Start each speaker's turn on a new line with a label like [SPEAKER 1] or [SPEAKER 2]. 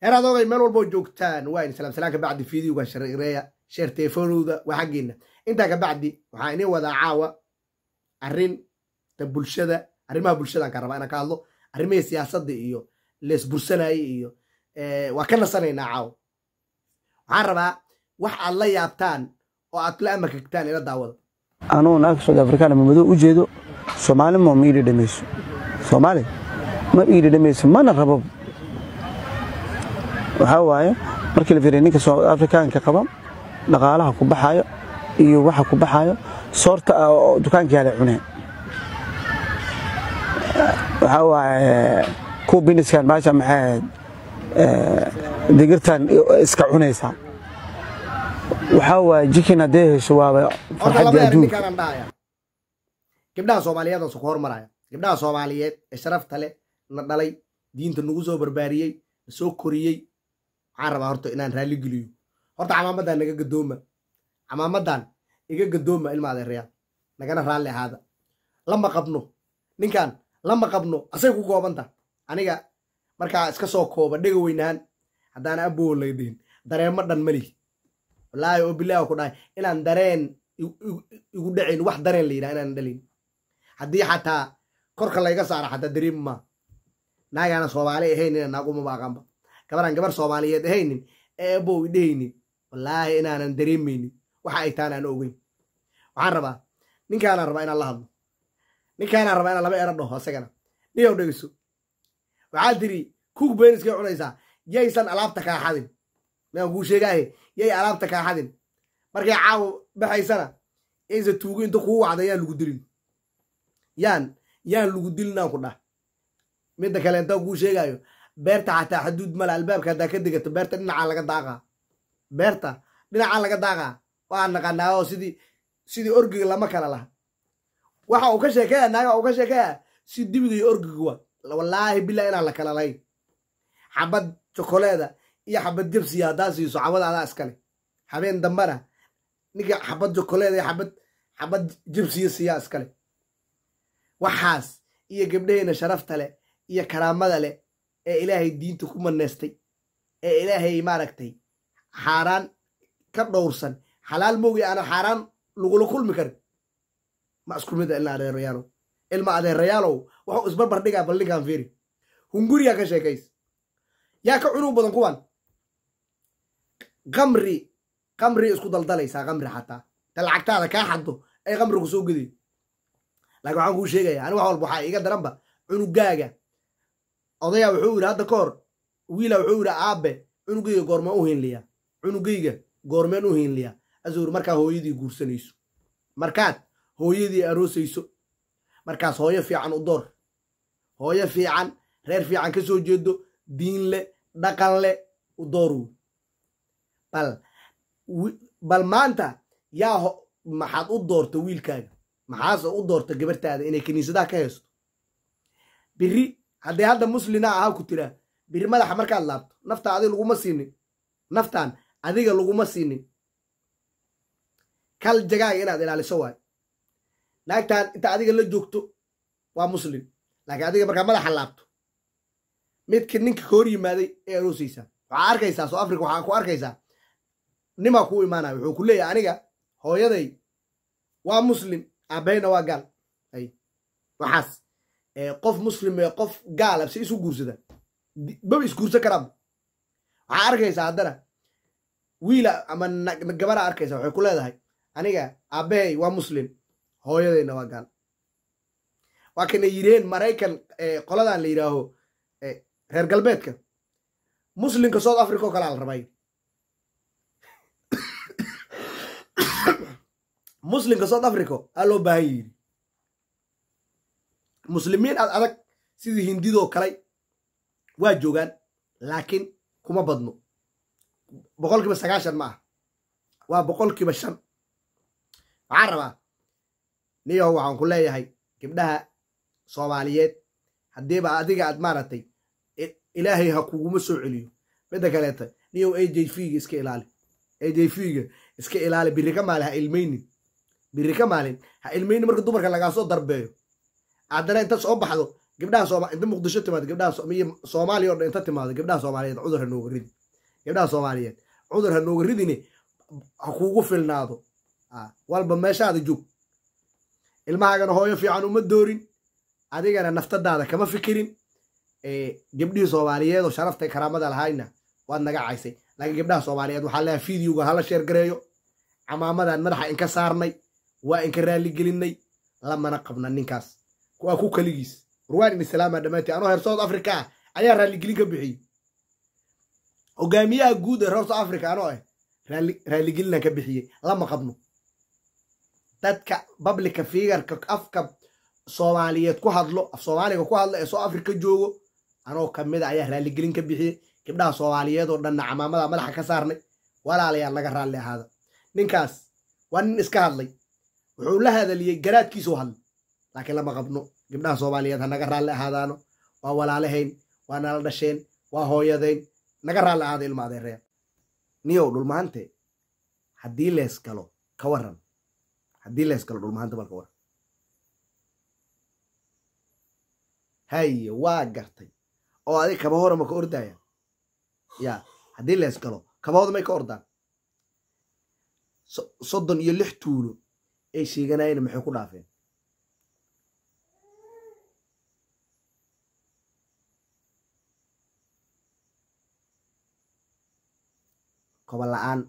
[SPEAKER 1] heer adoogay meel walboo joogtaan waa salaamsalaan kabacdi fideoga shareereeya sheer telefonowda waa xaggeena intaa kabacdi waxaa inii wadaa caawa arin ta bulshada arrimaha bulshadan ka rabaa inaan ka hadlo arrimihii siyaasadda iyo leesbursanaaye iyo eh, waa ka nasanaynaa caawa waxaan rabaa wax aad la yaabtaan oo aad la amakegtaan ila daawada anuu naag soudi afrikaan ama u jeedo soomaali mo ma iidhidhamayso soomaali ma iidhidhamayso mana rabo waxaa waaye markii la fiiriya ninka south afrikaanka qaba dhaqaalaha ku baxaayo iyo waxa ku baxaayo soorta ah oo dukaankii hale waxaa waaye kuwa biniskan maasha maxay ahayd eh, digirtan iska cunaysaa waxaa waaye jikin haddee hesho waaba farxaddii adduunka gabdhaha soomaaliyeedaan su ku hormaraya gabdhaha soomaaliyeed ee sharafta leh na dhalay diinta nagu soo barbaariyey na soo koriyey waxaan rabaa horta inaan raaligeliyo horta camaamadan naga gadooma camaamadan iga gadooma ilma adeerayaa nagana raalli ahaada lama qabno ninkan lama qabno asay ku koobanta aniga markaa iska soo kooba dhega weynahaan haddaan aboo lagadihin dareemo dhan malihi wallaahi oo bilaah ku dhahay inaan dareen igu dhacayn wax dareen la yidhaha inaan dhalin haddii xataa korka layga saara xataa dareemi maa naagaana soomaali ahayn inaan naaguma baaqanba gabaran gabar soomaaliyeed ahaynin eebo idhehaynin wallaahi inaanan dareemaynin waxa ay taana ogeyn waxaan rabaa ninkaanaan rabaa inaan la hadlo ninkaanaan rabaa inaan laba era dhaho asagana dhiyow dhegeyso waxaa tiri kug beeniskay cunaysaa yaysan alaabta kaa xadin mean kuu sheegaahe yay alaabta kaa xadin markay caawo baxaysana yaysan tuugo inta kuu wacda yaan lagu dilin yaan yaan lagu dilinaan ku dhah midda kale intaan kuu sheegaayo beerta xataa xaduud male albaabka haddaa ka degato beerta dhinacaa laga daaqaa beerta dhinacaa laga daaqaa waan naqanaa oo sidii sidii orgiga lama kala laha waxa uu ka sheekaya naaga uu ka sheekaya si dibiga iyo orgiguwa wallaahi bila inaan la kala lahayn xabad jokoleeda iyo xabad jabsiya haddaa siiso xabad iskale habeen dambana ninka xabad jokoleeda iyo xabad xabad jabsiya siiyaa iskale waxaas iyo gabdhaheyna sharafta leh iyo karaamada leh ee ilaahay diinta ku maneystay ee ilaahay maaragtay xaaraan ka dhowrsan xalaal moogi aana xaaraan lagula kulmi karin ma iskulmida ilma adeerayaalow ilma adeerayaalow waxuu isbarbar dhigaa bal ninkan fiiri hunguriyaa ka sheekays yaa ka cunug badan kuwan kamri qamri isku daldalaysaa qamri xataa ta lacagtaada kaa xaddo ay kamrigu soo gediy laakin waxaan kuu sheegaya ani wax walba waxaa iga daranba cunugaaga odayaa wuxuu yidhi hadda ka hor wiila wuxuu yidhi aabe cunugayga goorma u hinliya cunugayga goormeen u hinliya asuur markaa hooyadii guursanayso markaad hooyadii aroosayso markaas hooyo fiican u door hooyo fiican reer fiican ka soo jeedo diin le dhaqan leh u dooru bal maanta yaa maxaad u doorta wiilkaaga maxaase u doorta gabartaada inay kiniisadaha ka heesto biri haddee hadda muslina ahaa ku tiraa bir madaxa markaad laabto nafta adig laguma siinin naftan adiga laguma siinin kal jagaaga inaad ilaaliso waay naagtan inta adiga la joogto waa muslim laakiin adiga markaa madaxa laabto midki ninka ka hor yimaaday ee aroosaysaa waxaa arkaysaa soo africa waxaa ku arkaysaa nimaa kuu imaanaya wuxuu ku leeyahay aniga hooyaday waa muslim aabahayna waa gaal ay waxaas qof muslime qof ah, si isu guursada baba isguursan karaaba waxaa arkaysaa haddana wiila ah ama gabara ah arkaysa waxay ku leedahay aniga aabbahay waa muslim hooyadayna waa gaal waa kana yireen maraykan qoladan la yidhaaho reer galbeedka muslimka south africa oo kalea la rabaa muslimka south africa aa loo baahan yiri muslimiin ad adag sidii hindidoo kale waa joogaan laakiin kuma badno boqol kiiba sagaashan ma ah waa boqol kiiba shan waxaan rabaa niyaho waxaan ku leeyahay gabdhaha soomaaliyeed haddiiba adiga aad maaragtay ilaahay ha kuguma soo celiyo midda kaleeta niyow a j v ga iska ilaali a j v ga iska ilaali birika maalin ha ilmaynin birika maalin ha ilmaynin marka dumarka lagaa soo darbeeyo haddana inta soo baxdo gabdhaha inta muqdisho timaado gabdhaha soomaaliya o dhan inta timaado gabdhaha soomaaliyeed cudur ha nooga ridi gabdhaha soomaaliyeed cudur ha nooga ridine ha kuugu filnaado ah, walba meeshaada joog ilmahaagana hooyo fiican uma doorin adigana naftadaada kama fikirin eh, gabdhihii soomaaliyeed oo sharafta karaamada lahaayna waad caysay laakiin gabdhaha soomaaliyeed waxaa lahaa fideoga hala sheergareeyo camaamadan madaxa inka saarnay waa inka raaligelinay lamana qabna ninkaas waa ku keligiis warwaan ibni salaama dhamaantii anoo reer south africa ah ayaa raalligelin ka bixiyey hogaamiyaha guud ee reer south africa anoo ah eh, raalligelinan ka bixiyey lama qabno dadka bablika figarka afka soomaaliyeed ku hadlo af soomaaliga ku hadlo ee south africa joogo anoo kamida ah ayaa raalligelin ka bixiyey gibdhaha soomaaliyeed oo dhanna camaamada madaxa ka saarnay walaalayaa laga raalli ahaada ninkaas waa nin iska hadlay wuxuu la hadaliyey garaadkiisuu hadlay laakiin lama qabno gabdhaha soomaaliyeed ha naga raalli ahaadaano waa walaalahayn waa nala dhasheen waa hooyadayn naga raalli ahaada ilma adeeree niyow dhulmaante haddii lees galo ka waran haddii lees galo dhulmaante bal ka waran haye waa gartay oo adig kaba hora ka ordaya ya haddii lees galo kabahooda may ka ordaan soddon iyo lix tuulo ay sheeganayana maxay ku dhaafeen kobo la